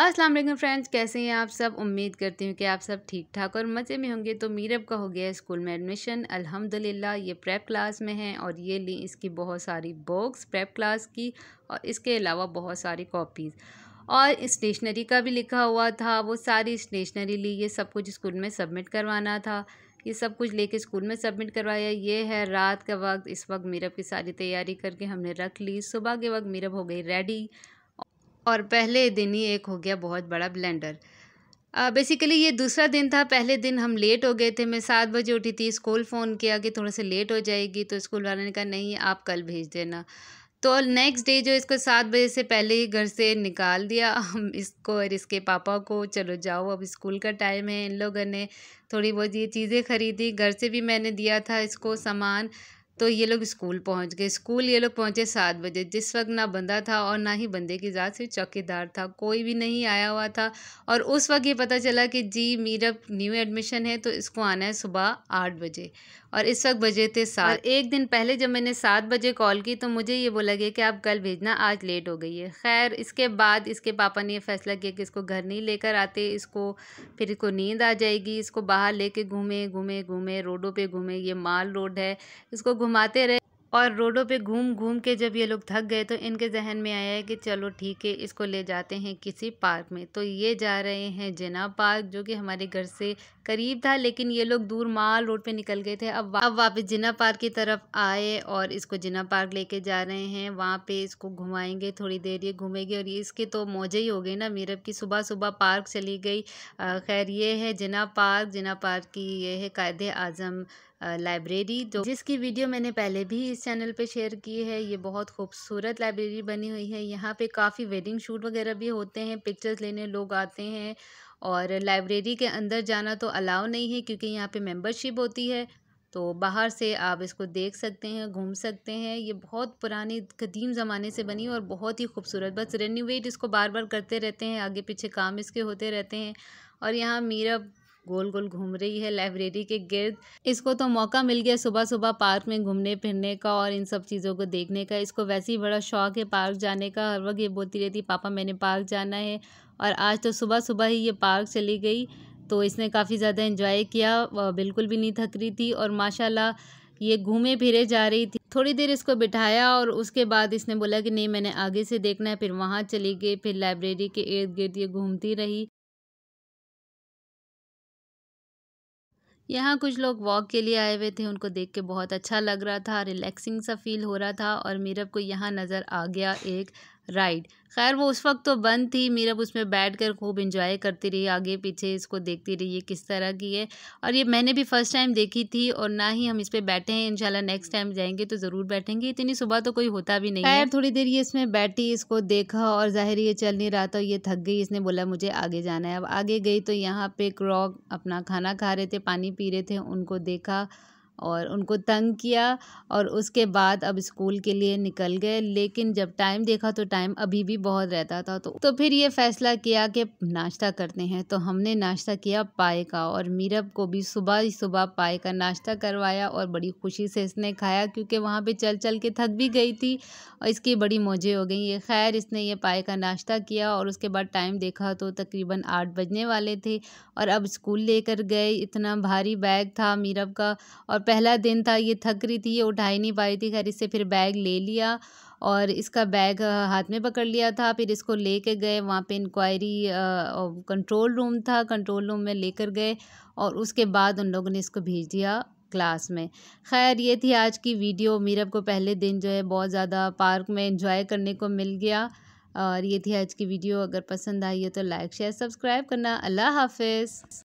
अस्सलाम वालेकुम फ्रेंड्स कैसे हैं आप सब उम्मीद करती हूँ कि आप सब ठीक ठाक और मज़े में होंगे तो मीरब का हो गया स्कूल में एडमिशन अल्हम्दुलिल्लाह ये प्रेप क्लास में है और ये ली इसकी बहुत सारी बुक्स प्रेप क्लास की और इसके अलावा बहुत सारी कॉपीज़ और स्टेशनरी का भी लिखा हुआ था वो सारी स्टेशनरी ली ये सब कुछ स्कूल में सबमिट करवाना था ये सब कुछ लेके स्कूल में सबमिट करवाया ये है रात का वक्त इस वक्त मीरब की सारी तैयारी करके हमने रख ली सुबह के वक्त मीरब हो गई रेडी और पहले दिन ही एक हो गया बहुत बड़ा ब्लेंडर बेसिकली ये दूसरा दिन था पहले दिन हम लेट हो गए थे मैं सात बजे उठी थी स्कूल फ़ोन किया कि थोड़ा सा लेट हो जाएगी तो स्कूल वाले ने कहा नहीं आप कल भेज देना तो नेक्स्ट डे जो इसको सात बजे से पहले ही घर से निकाल दिया हम इसको और इसके पापा को चलो जाओ अब स्कूल का टाइम है इन लोगों ने थोड़ी बहुत ये चीज़ें खरीदी घर से भी मैंने दिया था इसको सामान तो ये लोग स्कूल पहुंच गए स्कूल ये लोग पहुंचे सात बजे जिस वक्त ना बंदा था और ना ही बंदे की जात से चौकीदार था कोई भी नहीं आया हुआ था और उस वक्त ये पता चला कि जी मीरब न्यू एडमिशन है तो इसको आना है सुबह आठ बजे और इस वक्त बजे थे सात एक दिन पहले जब मैंने सात बजे कॉल की तो मुझे ये बोला गया कि आप कल भेजना आज लेट हो गई है खैर इसके बाद इसके पापा ने यह फैसला किया कि इसको घर नहीं लेकर आते इसको फिर इसको नींद आ जाएगी इसको बाहर लेके घूमे घूमे घूमे रोडों पे घूमे ये माल रोड है इसको घुमाते रहे और रोडों पे घूम घूम के जब ये लोग थक गए तो इनके जहन में आया है कि चलो ठीक है इसको ले जाते हैं किसी पार्क में तो ये जा रहे हैं जिना पार्क जो कि हमारे घर से करीब था लेकिन ये लोग दूर माल रोड पे निकल गए थे अब वा, अब वापस जिना पार्क की तरफ आए और इसको जिना पार्क लेके जा रहे हैं वहाँ पे इसको घुमाएंगे थोड़ी देर ये घूमेगी और इसके तो मौजे ही हो गए ना मीरब की सुबह सुबह पार्क चली गई खैर ये है जिना पार्क जिना पार्क की ये है कायद आज़म लाइब्रेरी तो जिसकी वीडियो मैंने पहले भी इस चैनल पे शेयर की है ये बहुत खूबसूरत लाइब्रेरी बनी हुई है यहाँ पे काफ़ी वेडिंग शूट वगैरह भी होते हैं पिक्चर्स लेने लोग आते हैं और लाइब्रेरी के अंदर जाना तो अलाउ नहीं है क्योंकि यहाँ पे मेंबरशिप होती है तो बाहर से आप इसको देख सकते हैं घूम सकते हैं ये बहुत पुरानी कदीम ज़माने से बनी और बहुत ही खूबसूरत बस रेनोवेट इसको बार बार करते रहते हैं आगे पीछे काम इसके होते रहते हैं और यहाँ मीरा गोल गोल घूम रही है लाइब्रेरी के गिर्द इसको तो मौका मिल गया सुबह सुबह पार्क में घूमने फिरने का और इन सब चीज़ों को देखने का इसको वैसे ही बड़ा शौक है पार्क जाने का हर वक्त ये बोलती रहती पापा मैंने पार्क जाना है और आज तो सुबह सुबह ही ये पार्क चली गई तो इसने काफ़ी ज़्यादा इंजॉय किया बिल्कुल भी नहीं थक रही थी और माशाला ये घूमे फिरे जा रही थी थोड़ी देर इसको बिठाया और उसके बाद इसने बोला कि नहीं मैंने आगे से देखना है फिर वहाँ चली गई फिर लाइब्रेरी के इर्द गिर्द ये घूमती रही यहाँ कुछ लोग वॉक के लिए आए हुए थे उनको देख के बहुत अच्छा लग रहा था रिलैक्सिंग सा फील हो रहा था और मीरभ को यहाँ नज़र आ गया एक राइड खैर वो उस वक्त तो बंद थी मीरब उसमें बैठ कर खूब इंजॉय करती रही आगे पीछे इसको देखती रही ये किस तरह की है और ये मैंने भी फ़र्स्ट टाइम देखी थी और ना ही हम इस पर बैठे हैं इंशाल्लाह नेक्स्ट टाइम जाएंगे तो ज़रूर बैठेंगे इतनी सुबह तो कोई होता भी नहीं खैर थोड़ी देर ये इसमें बैठी इसको देखा और ज़ाहिर ये चल नहीं रहा था ये थक गई इसने बोला मुझे आगे जाना है अब आगे गई तो यहाँ पर क्रॉक अपना खाना खा रहे थे पानी पी रहे थे उनको देखा और उनको तंग किया और उसके बाद अब स्कूल के लिए निकल गए लेकिन जब टाइम देखा तो टाइम अभी भी बहुत रहता था तो तो फिर ये फ़ैसला किया कि नाश्ता करते हैं तो हमने नाश्ता किया पाए का और मीरब को भी सुबह ही सुबह पाए का नाश्ता करवाया और बड़ी खुशी से इसने खाया क्योंकि वहाँ पर चल चल के थक भी गई थी और इसकी बड़ी मौजें हो गई ये खैर इसने ये पाए का नाश्ता किया और उसके बाद टाइम देखा तो तकरीबन आठ बजने वाले थे और अब स्कूल लेकर गए इतना भारी बैग था मीरब का और पहला दिन था ये थक रही थी ये उठा ही नहीं पा रही थी खैर इससे फिर बैग ले लिया और इसका बैग हाथ में पकड़ लिया था फिर इसको लेके गए वहाँ पे इंक्वायरी कंट्रोल रूम था कंट्रोल रूम में लेकर गए और उसके बाद उन लोगों ने इसको भेज दिया क्लास में खैर ये थी आज की वीडियो मीरब को पहले दिन जो है बहुत ज़्यादा पार्क में इंजॉय करने को मिल गया और ये थी आज की वीडियो अगर पसंद आई है तो लाइक शेयर सब्सक्राइब करना अल्लाह हाफिज़